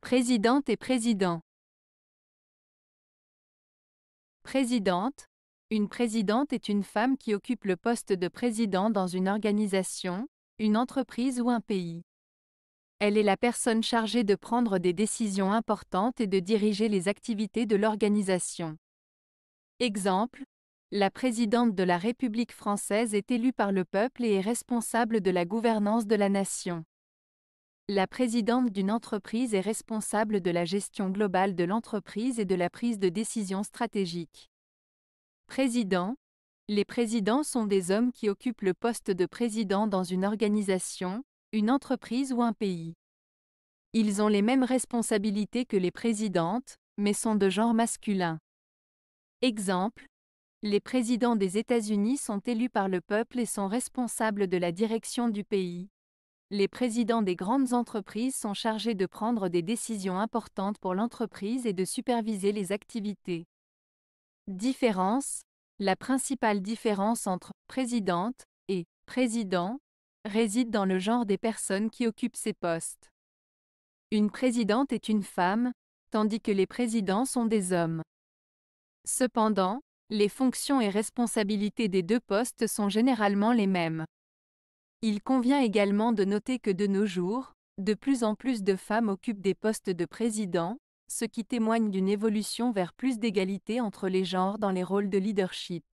Présidente et président. Présidente. Une présidente est une femme qui occupe le poste de président dans une organisation, une entreprise ou un pays. Elle est la personne chargée de prendre des décisions importantes et de diriger les activités de l'organisation. Exemple, la présidente de la République française est élue par le peuple et est responsable de la gouvernance de la nation. La présidente d'une entreprise est responsable de la gestion globale de l'entreprise et de la prise de décision stratégique. Président. Les présidents sont des hommes qui occupent le poste de président dans une organisation, une entreprise ou un pays. Ils ont les mêmes responsabilités que les présidentes, mais sont de genre masculin. Exemple. Les présidents des États-Unis sont élus par le peuple et sont responsables de la direction du pays. Les présidents des grandes entreprises sont chargés de prendre des décisions importantes pour l'entreprise et de superviser les activités. Différence La principale différence entre présidente et président réside dans le genre des personnes qui occupent ces postes. Une présidente est une femme, tandis que les présidents sont des hommes. Cependant, les fonctions et responsabilités des deux postes sont généralement les mêmes. Il convient également de noter que de nos jours, de plus en plus de femmes occupent des postes de président, ce qui témoigne d'une évolution vers plus d'égalité entre les genres dans les rôles de leadership.